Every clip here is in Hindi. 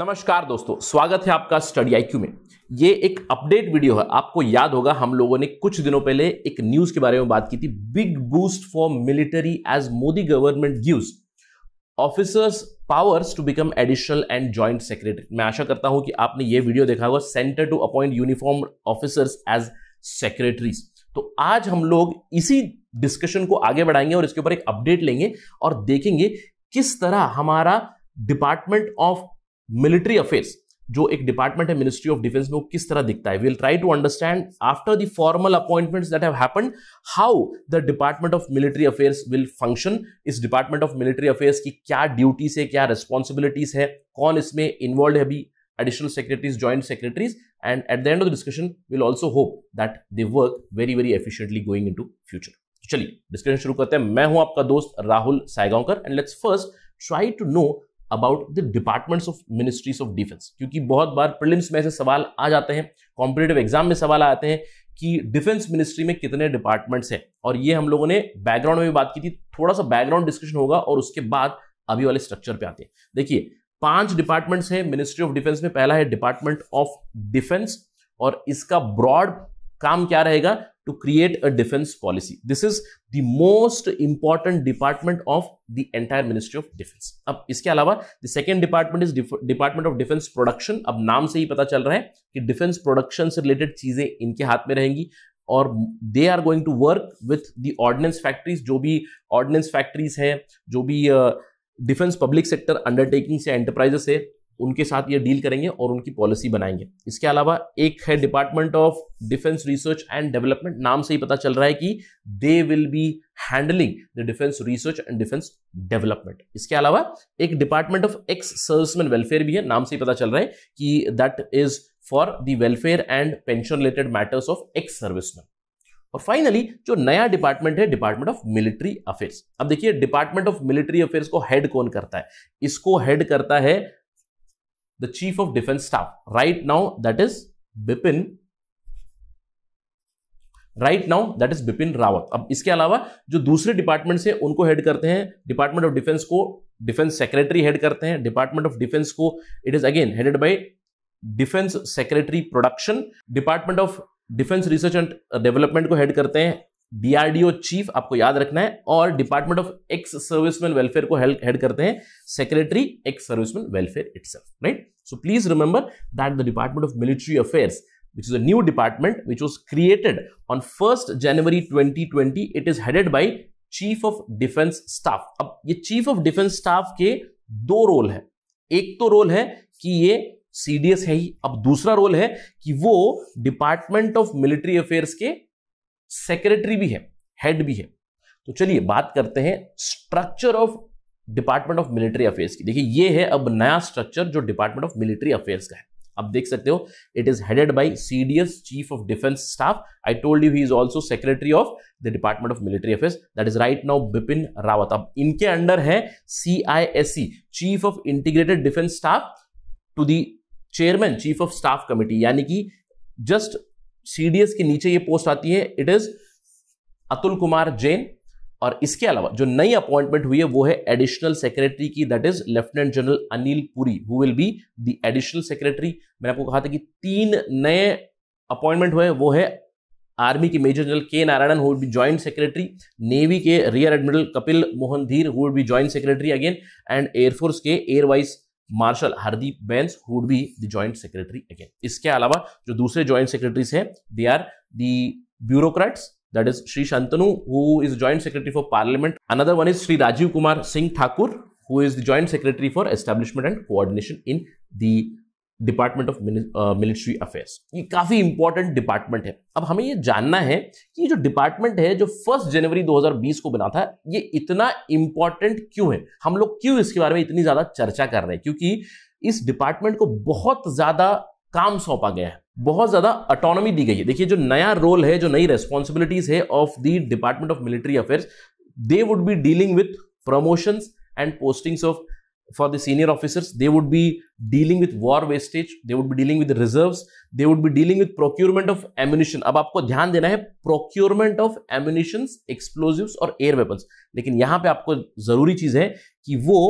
नमस्कार दोस्तों स्वागत है आपका स्टडी आईक्यू में ये एक अपडेट वीडियो है आपको याद होगा हम लोगों ने कुछ दिनों पहले एक न्यूज के बारे में बात की थी big boost for military as Modi government gives officers powers to become additional and joint secretary मैं आशा करता हूं कि आपने ये वीडियो देखा होगा centre to appoint uniform officers as secretaries तो आज हम लोग इसी डिस्कशन को आगे बढ़ाएंगे और इसके ऊपर एक अपडेट लेंगे और देखेंगे किस तरह हमारा डिपार्टमेंट ऑफ मिलिट्री अफेयर्स जो एक डिपार्टमेंट है मिनिस्ट्री ऑफ डिफेंस में वो किस तरह दिखता है will try to understand after the formal appointments that have happened how the department of military affairs will function इस डिपार्टमेंट ऑफ मिलिट्री अफेयर्स की क्या ड्यूटीज है क्या रिस्पॉन्सिबिलिटीज है कौन इसमें इन्वॉल्व है अभी additional secretaries, joint and at the end of of the discussion, we'll also hope that they work very very efficiently going into future तो चलिए डिस्कशन शुरू करते हैं मैं हूं आपका दोस्त Rahul Saigaonkar and let's first try to know about the departments of ministries of defence क्योंकि बहुत बार प्रिलिम्स में ऐसे सवाल आ जाते हैं कॉम्पिटेटिव एग्जाम में सवाल आते हैं कि डिफेंस मिनिस्ट्री में कितने डिपार्टमेंट्स हैं और ये हम लोगों ने बैकग्राउंड में भी बात की थी थोड़ा सा बैकग्राउंड डिस्कशन होगा और उसके बाद अभी वाले स्ट्रक्चर पे आते हैं देखिए पांच डिपार्टमेंट्स हैं मिनिस्ट्री ऑफ डिफेंस में पहला है डिपार्टमेंट ऑफ डिफेंस और इसका ब्रॉड काम क्या रहेगा to create a defence policy this is the most important department of the entire ministry of defence अब इसके अलावा the second department is department of defence production अब नाम से ही पता चल रहा है कि डिफेंस प्रोडक्शन से रिलेटेड चीजें इनके हाथ में रहेंगी और they are going to work with the ordnance factories जो भी ऑर्डिनेंस फैक्ट्रीज है जो भी डिफेंस पब्लिक सेक्टर अंडरटेकिंग्स या एंटरप्राइजेस है उनके साथ ये डील करेंगे और उनकी पॉलिसी बनाएंगे इसके अलावा एक है department of defence research and development नाम से ही पता चल रहा है कि they will be handling the defence research and defence development इसके अलावा एक department of ex serviceman welfare भी है नाम से ही पता चल रहा है कि that is for the welfare and pension related matters of ex serviceman और फाइनली जो नया डिपार्टमेंट है डिपार्टमेंट ऑफ मिलिट्री अफेयर्स अब देखिए डिपार्टमेंट ऑफ मिलिट्री अफेयर्स को हेड कौन करता है इसको हेड करता है the Chief of Defense Staff. Right now, that is Bipin right now that is Bipin Rawat अब इसके अलावा जो दूसरे डिपार्टमेंट से उनको हेड करते हैं डिपार्टमेंट ऑफ डिफेंस को डिफेंस सेक्रेटरी हेड करते हैं डिपार्टमेंट ऑफ डिफेंस को it is again headed by defence secretary production department of defence research and development को हेड करते हैं डीआरडीओ चीफ आपको याद रखना है और department of ex serviceman welfare को हेड करते हैं secretary ex serviceman welfare itself right so please remember that the department of military affairs which is a department which was created on first January twenty twenty it is headed by chief of defence staff अब ये चीफ ऑफ डिफेंस स्टाफ के दो रोल है एक तो रोल है कि ये सीडीएस है ही अब दूसरा रोल है कि वो डिपार्टमेंट ऑफ मिलिट्री अफेयर्स के सेक्रेटरी भी है हेड भी है तो चलिए बात करते हैं structure of department of military affairs की देखिए ये है अब नया स्ट्रक्चर जो डिपार्टमेंट ऑफ मिलिट्री अफेयर्स का है आप देख सकते हो it is headed by CDS chief of defence staff I told you he is also secretary of the department of military affairs that is right now Bipin Rawat अब इनके अंडर है C I S C chief of integrated defence staff to the chairman chief of staff committee यानी कि जस्ट सीडीएस के नीचे ये पोस्ट आती है इट इज अतुल कुमार जैन और इसके अलावा जो नई अपॉइंटमेंट हुई है वो है एडिशनल सेक्रेटरी की that is lieutenant general Anil Puri who will be the additional secretary मैंने आपको कहा था कि तीन नए अपॉइंटमेंट हुए वो है आर्मी के major general K Narayanan who be joint secretary navy के rear admiral Kapil Mohan Dhir who be joint secretary again and air force के air vice marshal Hardeep Bains would be the joint secretary again इसके अलावा जो दूसरे ज्वाइंट सेक्रेटरीज हैं they are the bureaucrats that is Shri Shantanu who is joint secretary for Parliament another one is Shri Rajeev Kumar Singh Thakur who is the joint secretary for establishment and coordination in the department of military affairs ये काफी इंपॉर्टेंट डिपार्टमेंट है अब हमें ये जानना है कि जो डिपार्टमेंट है जो फर्स्ट जनवरी 2020 को बना था ये इतना इंपॉर्टेंट क्यों है हम लोग क्यों इसके बारे में इतनी ज्यादा चर्चा कर रहे हैं क्योंकि इस डिपार्टमेंट को बहुत ज्यादा काम सौंपा गया है बहुत ज्यादा ऑटोनॉमी दी गई है देखिए जो नया रोल है जो नई रेस्पॉन्सिबिलिटीज है of the department of military affairs they would be dealing with promotions and postings of for the senior officers. They would be dealing with war wastage, they would be dealing with the reserves, they would be dealing with procurement of ammunition. ab aapko dhyan dena hai procurement of ammunitions, explosives or air weapons. lekin yahan pe aapko zaruri cheez hai ki wo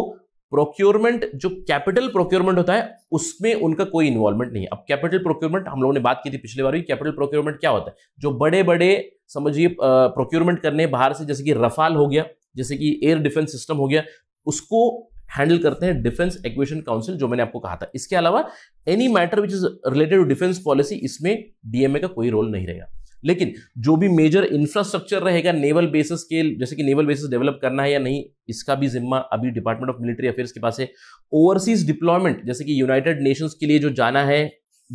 procurement जो कैपिटल प्रोक्योरमेंट होता है उसमें उनका कोई इन्वॉल्वमेंट नहीं है अब कैपिटल प्रोक्योरमेंट हम लोगों ने बात की थी पिछले बार भी कैपिटल प्रोक्योरमेंट क्या होता है जो बड़े बड़े समझिए प्रोक्योरमेंट करने बाहर से जैसे कि रफाल हो गया जैसे कि एयर डिफेंस सिस्टम हो गया उसको हैंडल करते हैं डिफेंस एक्वेशन काउंसिल जो मैंने आपको कहा था इसके अलावा any matter which is related to defence policy इसमें डीएमए का कोई रोल नहीं रहेगा लेकिन जो भी मेजर इंफ्रास्ट्रक्चर रहेगा नेवल बेसिस के जैसे कि नेवल बेसिस डेवलप करना है या नहीं इसका भी जिम्मा अभी डिपार्टमेंट ऑफ मिलिट्री अफेयर्स के पास है ओवरसीज डिप्लॉयमेंट जैसे कि यूनाइटेड नेशंस के लिए जो जाना है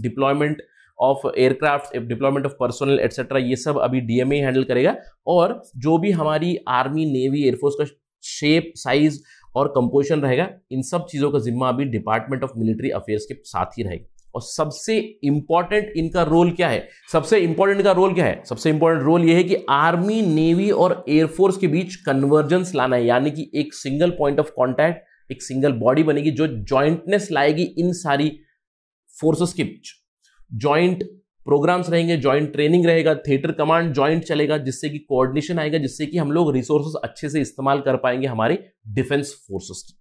deployment of aircraft deployment of personnel etcetera ये सब अभी डीएमए हैंडल करेगा और जो भी हमारी आर्मी नेवी एयरफोर्स का शेप साइज और कंपोजिशन रहेगा इन सब चीज़ों का जिम्मा अभी डिपार्टमेंट ऑफ मिलिट्री अफेयर्स के साथ ही रहेगा और सबसे इंपॉर्टेंट इनका रोल क्या है सबसे इंपॉर्टेंट का रोल क्या है सबसे इंपॉर्टेंट रोल यह है कि आर्मी नेवी और एयरफोर्स के बीच कन्वर्जेंस लाना है यानी कि एक सिंगल पॉइंट ऑफ कॉन्टैक्ट एक सिंगल बॉडी बनेगी जो ज्वाइंटनेस लाएगी इन सारी फोर्सेस के बीच ज्वाइंट प्रोग्राम्स रहेंगे जॉइंट ट्रेनिंग रहेगा थिएटर कमांड जॉइंट चलेगा जिससे कि कोऑर्डिनेशन आएगा जिससे कि हम लोग रिसोर्सेज अच्छे से इस्तेमाल कर पाएंगे हमारे डिफेंस फोर्सेस की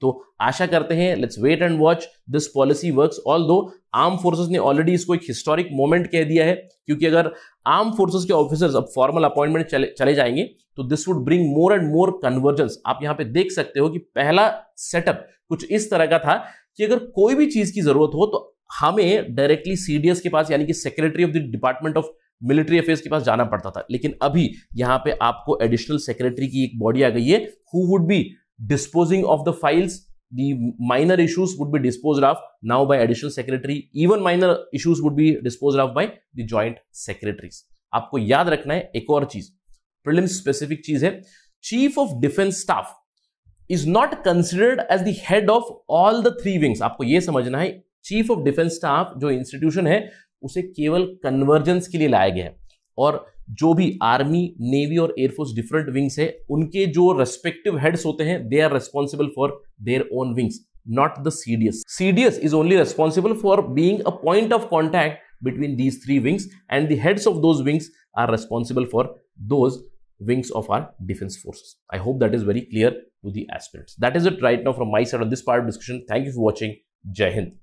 तो आशा करते हैं let's wait and watch this policy works although armed forces ने ऑलरेडी इसको एक हिस्टोरिक मोमेंट कह दिया है क्योंकि अगर आर्म फोर्सेस के ऑफिसर्स अब फॉर्मल अपॉइंटमेंट चले, चले जाएंगे तो this would bring more and more convergence आप यहां पे देख सकते हो कि पहला सेटअप कुछ इस तरह का था कि अगर कोई भी चीज की जरूरत हो तो हमें डायरेक्टली सीडीएस के पास यानी कि secretary of the department of military affairs के पास जाना पड़ता था लेकिन अभी यहाँ पे आपको एडिशनल सेक्रेटरी की एक बॉडी आ गई है who would be disposing of the files the minor issues would be disposed of now by additional secretary even minor issues would be disposed of by the joint secretaries आपको याद रखना है एक और चीज प्रिलिम स्पेसिफिक चीज है chief of defence staff is not considered as the head of all the three wings आपको यह समझना है चीफ ऑफ डिफेंस स्टाफ जो इंस्टीट्यूशन है उसे केवल कन्वर्जेंस के लिए लाया गया है और जो भी आर्मी नेवी और एयरफोर्स डिफरेंट विंग्स है उनके जो रेस्पेक्टिव हेड्स होते हैं they are responsible for their own wings not the C D S C D S is only responsible for being a point of contact between these three wings and the heads of those wings are responsible for those wings of our defence forces I hope that is very clear to the aspirants that is it right now from my side of this part discussion thank you for watching जय हिंद